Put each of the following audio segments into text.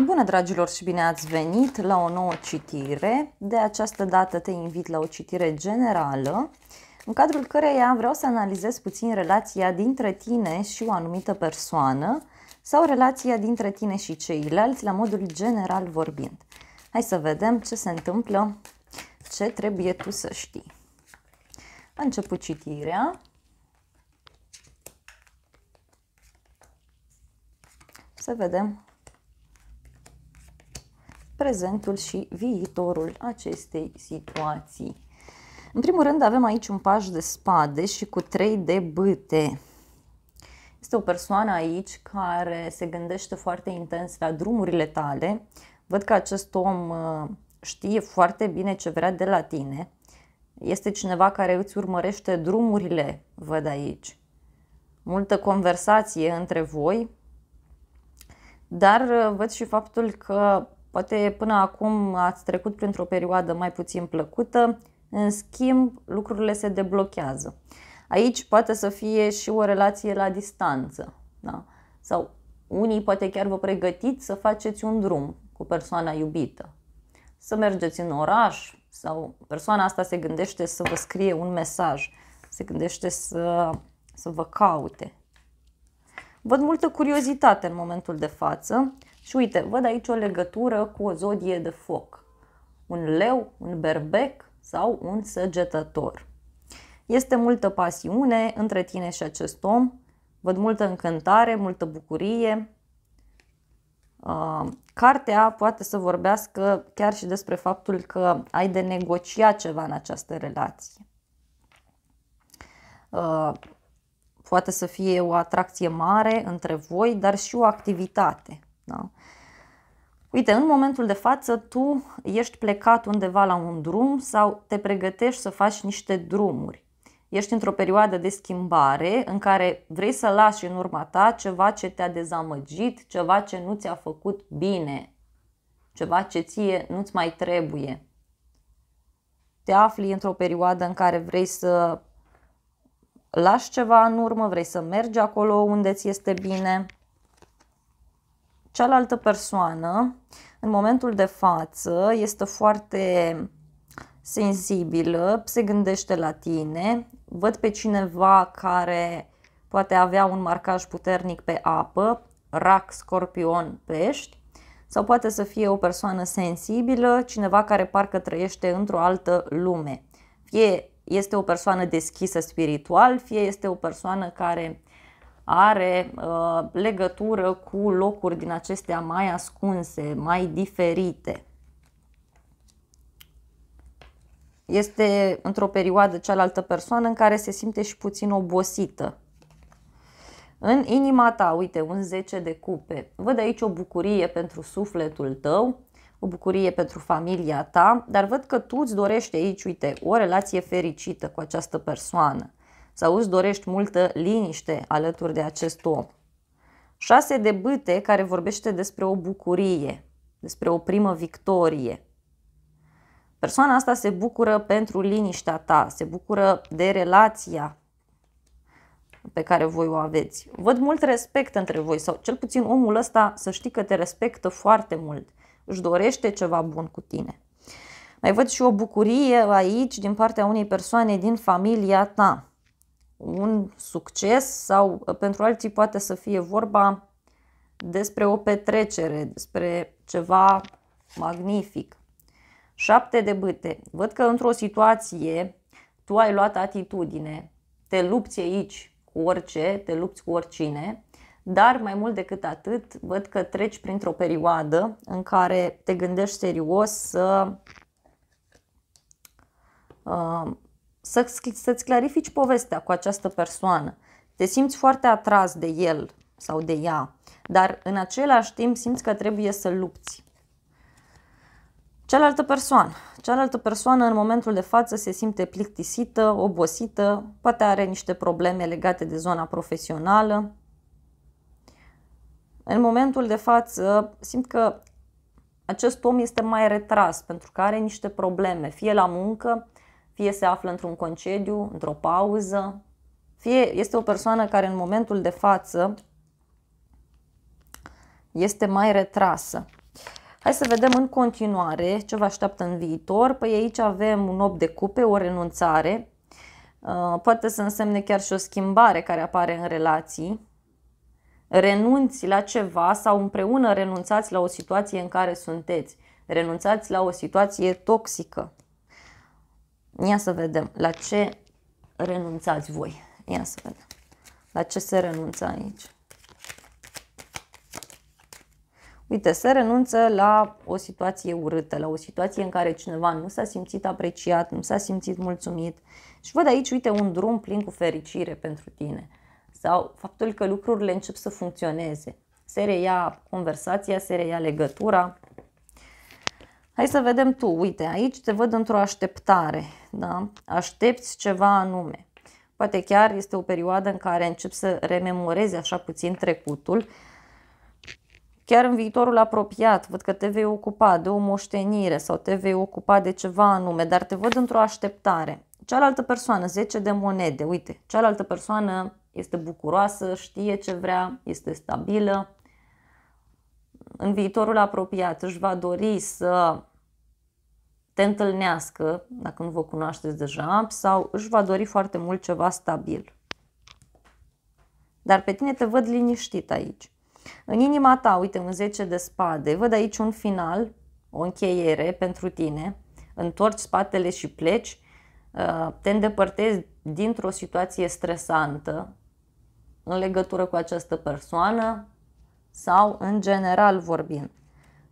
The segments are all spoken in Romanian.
Bună dragilor și bine ați venit la o nouă citire. De această dată te invit la o citire generală, în cadrul căreia vreau să analizez puțin relația dintre tine și o anumită persoană sau relația dintre tine și ceilalți la modul general vorbind. Hai să vedem ce se întâmplă, ce trebuie tu să știi. A început citirea. Să vedem prezentul și viitorul acestei situații. În primul rând avem aici un paș de spade și cu trei de bâte. Este o persoană aici care se gândește foarte intens la drumurile tale. Văd că acest om uh, știe foarte bine ce vrea de la tine. Este cineva care îți urmărește drumurile, văd aici. Multă conversație între voi, dar uh, văd și faptul că Poate până acum ați trecut printr-o perioadă mai puțin plăcută, în schimb lucrurile se deblochează. Aici poate să fie și o relație la distanță. Da? Sau unii poate chiar vă pregătiți să faceți un drum cu persoana iubită. Să mergeți în oraș sau persoana asta se gândește să vă scrie un mesaj, se gândește să, să vă caute. Văd multă curiozitate în momentul de față și uite, văd aici o legătură cu o zodie de foc. Un leu, un berbec sau un săgetător. Este multă pasiune între tine și acest om, văd multă încântare, multă bucurie. Uh, cartea poate să vorbească chiar și despre faptul că ai de negociat ceva în această relație. Uh, poate să fie o atracție mare între voi, dar și o activitate. Da? Uite, în momentul de față tu ești plecat undeva la un drum sau te pregătești să faci niște drumuri. Ești într-o perioadă de schimbare în care vrei să lași în urma ta ceva ce te-a dezamăgit, ceva ce nu ți-a făcut bine, ceva ce ție nu-ți mai trebuie. Te afli într-o perioadă în care vrei să lași ceva în urmă, vrei să mergi acolo unde ți este bine cealaltă persoană, în momentul de față, este foarte sensibilă, se gândește la tine, văd pe cineva care poate avea un marcaj puternic pe apă, rac, scorpion, pești, sau poate să fie o persoană sensibilă, cineva care parcă trăiește într-o altă lume. Fie este o persoană deschisă spiritual, fie este o persoană care are uh, legătură cu locuri din acestea mai ascunse, mai diferite. Este într-o perioadă cealaltă persoană în care se simte și puțin obosită. În inima ta, uite, un 10 de cupe. Văd aici o bucurie pentru sufletul tău, o bucurie pentru familia ta, dar văd că tu îți dorești aici, uite, o relație fericită cu această persoană sau îți dorești multă liniște alături de acest om. 6 de bâte care vorbește despre o bucurie, despre o primă victorie. Persoana asta se bucură pentru liniștea ta, se bucură de relația pe care voi o aveți. Văd mult respect între voi sau cel puțin omul ăsta să știi că te respectă foarte mult, își dorește ceva bun cu tine. Mai văd și o bucurie aici din partea unei persoane din familia ta un succes sau uh, pentru alții poate să fie vorba despre o petrecere, despre ceva magnific. șapte de bâte. Văd că într-o situație tu ai luat atitudine, te lupți aici cu orice, te lupți cu oricine, dar mai mult decât atât, văd că treci printr-o perioadă în care te gândești serios să uh, să, să-ți clarifici povestea cu această persoană. Te simți foarte atras de el sau de ea, dar în același timp simți că trebuie să lupți. Cealaltă persoană. Cealaltă persoană în momentul de față se simte plictisită, obosită, poate are niște probleme legate de zona profesională. În momentul de față simt că acest om este mai retras pentru că are niște probleme, fie la muncă, fie se află într-un concediu, într-o pauză, fie este o persoană care în momentul de față este mai retrasă. Hai să vedem în continuare ce vă așteaptă în viitor. Păi aici avem un 8 de cupe, o renunțare. Uh, poate să însemne chiar și o schimbare care apare în relații. Renunți la ceva sau împreună renunțați la o situație în care sunteți. Renunțați la o situație toxică. Ia să vedem la ce renunțați voi. Ia să vedem. La ce se renunță aici? Uite, se renunță la o situație urâtă, la o situație în care cineva nu s-a simțit apreciat, nu s-a simțit mulțumit. Și văd aici, uite, un drum plin cu fericire pentru tine. Sau faptul că lucrurile încep să funcționeze. Se reia conversația, se reia legătura. Hai să vedem tu, uite, aici te văd într-o așteptare, da? Aștepți ceva anume. Poate chiar este o perioadă în care încep să rememorezi așa puțin trecutul. Chiar în viitorul apropiat, văd că te vei ocupa de o moștenire sau te vei ocupa de ceva anume, dar te văd într-o așteptare. Cealaltă persoană, 10 de monede, uite, cealaltă persoană este bucuroasă, știe ce vrea, este stabilă, în viitorul apropiat își va dori să te întâlnească, dacă nu vă cunoașteți deja, sau își va dori foarte mult ceva stabil. Dar pe tine te văd liniștit aici. În inima ta, uite, un 10 de spade, văd aici un final, o încheiere pentru tine, întorci spatele și pleci, uh, te îndepărtezi dintr-o situație stresantă în legătură cu această persoană, sau în general vorbind.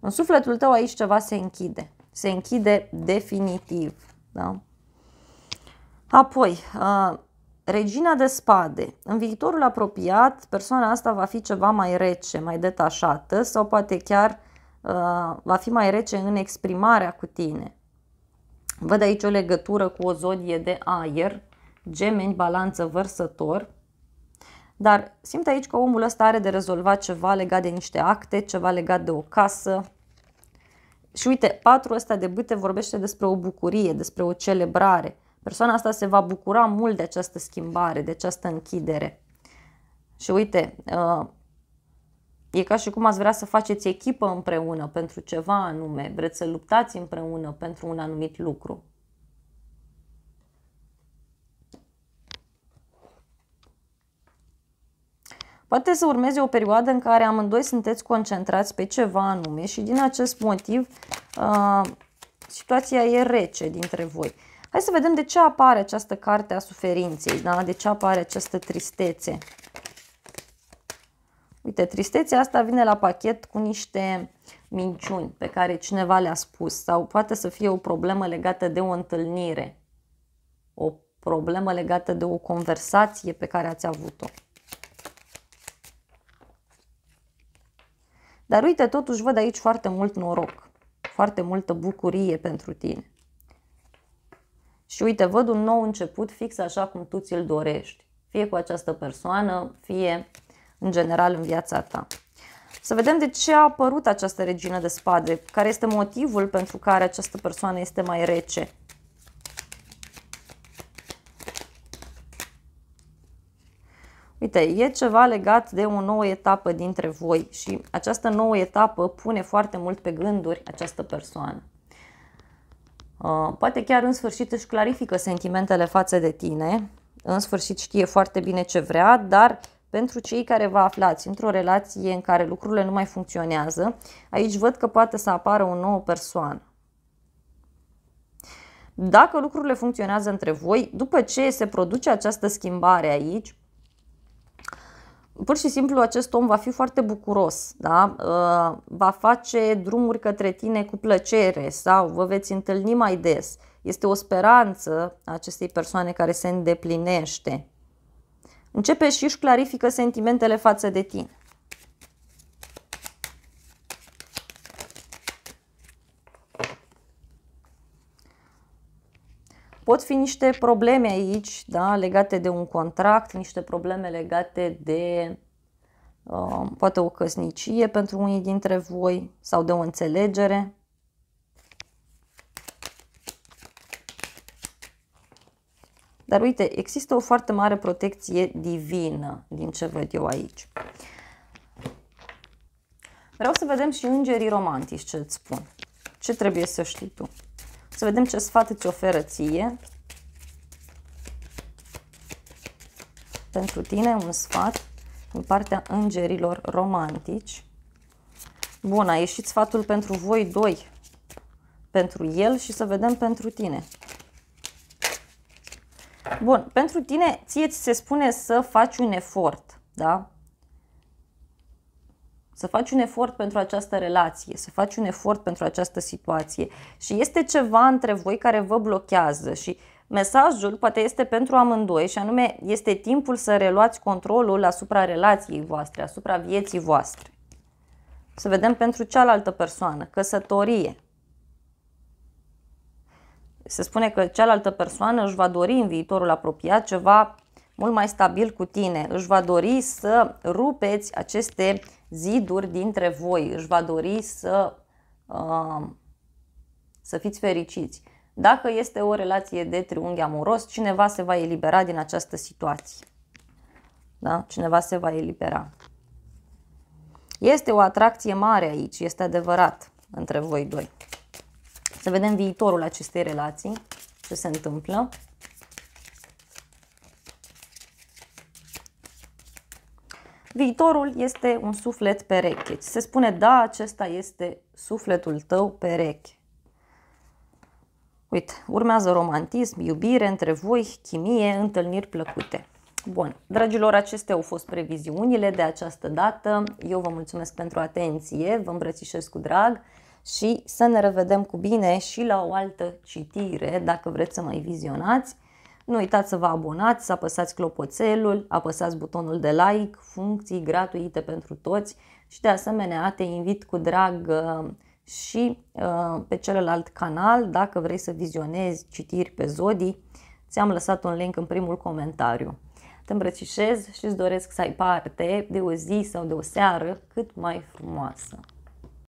În sufletul tău aici ceva se închide. Se închide definitiv. Da? Apoi, uh, regina de spade. În viitorul apropiat, persoana asta va fi ceva mai rece, mai detașată sau poate chiar uh, va fi mai rece în exprimarea cu tine. Văd aici o legătură cu o zodie de aer, gemeni, balanță, vărsător, dar simt aici că omul ăsta are de rezolvat ceva legat de niște acte, ceva legat de o casă. Și uite, patru ăsta de bâte vorbește despre o bucurie, despre o celebrare. Persoana asta se va bucura mult de această schimbare, de această închidere. Și uite, uh, e ca și cum ați vrea să faceți echipă împreună pentru ceva anume, vreți să luptați împreună pentru un anumit lucru. Poate să urmeze o perioadă în care amândoi sunteți concentrați pe ceva anume și din acest motiv uh, situația e rece dintre voi. Hai să vedem de ce apare această carte a suferinței, da? de ce apare această tristețe. Uite, tristețea asta vine la pachet cu niște minciuni pe care cineva le-a spus sau poate să fie o problemă legată de o întâlnire, o problemă legată de o conversație pe care ați avut-o. Dar uite, totuși văd aici foarte mult noroc, foarte multă bucurie pentru tine. Și uite, văd un nou început fix așa cum tu ți-l dorești, fie cu această persoană, fie în general în viața ta. Să vedem de ce a apărut această regină de spade, care este motivul pentru care această persoană este mai rece Uite, e ceva legat de o nouă etapă dintre voi și această nouă etapă pune foarte mult pe gânduri această persoană. Uh, poate chiar în sfârșit își clarifică sentimentele față de tine, în sfârșit știe foarte bine ce vrea, dar pentru cei care vă aflați într-o relație în care lucrurile nu mai funcționează, aici văd că poate să apară o nouă persoană. Dacă lucrurile funcționează între voi, după ce se produce această schimbare aici, pur și simplu acest om va fi foarte bucuros, da? Uh, va face drumuri către tine cu plăcere sau vă veți întâlni mai des. Este o speranță acestei persoane care se îndeplinește. Începe și își clarifică sentimentele față de tine. Pot fi niște probleme aici, da, legate de un contract, niște probleme legate de uh, poate o căsnicie pentru unii dintre voi sau de o înțelegere. Dar uite, există o foarte mare protecție divină din ce văd eu aici. Vreau să vedem și îngerii romantici ce îți spun. Ce trebuie să știi tu? Să vedem ce sfat îți oferă ție pentru tine un sfat din partea îngerilor romantici. Bun, a ieșit sfatul pentru voi doi, pentru el și să vedem pentru tine. Bun, pentru tine, ție ți se spune să faci un efort, da? să faci un efort pentru această relație, să faci un efort pentru această situație și este ceva între voi care vă blochează și mesajul poate este pentru amândoi și anume este timpul să reluați controlul asupra relației voastre, asupra vieții voastre. Să vedem pentru cealaltă persoană, căsătorie. Se spune că cealaltă persoană își va dori în viitorul apropiat ceva mult mai stabil cu tine, își va dori să rupeți aceste uh, ziduri dintre voi. Își va dori să, uh, să fiți fericiți. Dacă este o relație de triunghi amoros, cineva se va elibera din această situație. Da? Cineva se va elibera. Este o atracție mare aici, este adevărat, între voi doi. Să vedem viitorul acestei relații, ce se întâmplă. Viitorul este un suflet pereche. Se spune, da, acesta este sufletul tău pereche. Uite, urmează romantism, iubire între voi, chimie, întâlniri plăcute. Bun, dragilor, acestea au fost previziunile de această dată. Eu vă mulțumesc pentru atenție, vă îmbrățișez cu drag și să ne revedem cu bine și la o altă citire, dacă vreți să mai vizionați. Nu uitați să vă abonați, să apăsați clopoțelul, apăsați butonul de like, funcții gratuite pentru toți și de asemenea te invit cu drag uh, și uh, pe celălalt canal dacă vrei să vizionezi citiri pe Zodi. Ți-am lăsat un link în primul comentariu. Te îmbrățișez și îți doresc să ai parte de o zi sau de o seară cât mai frumoasă.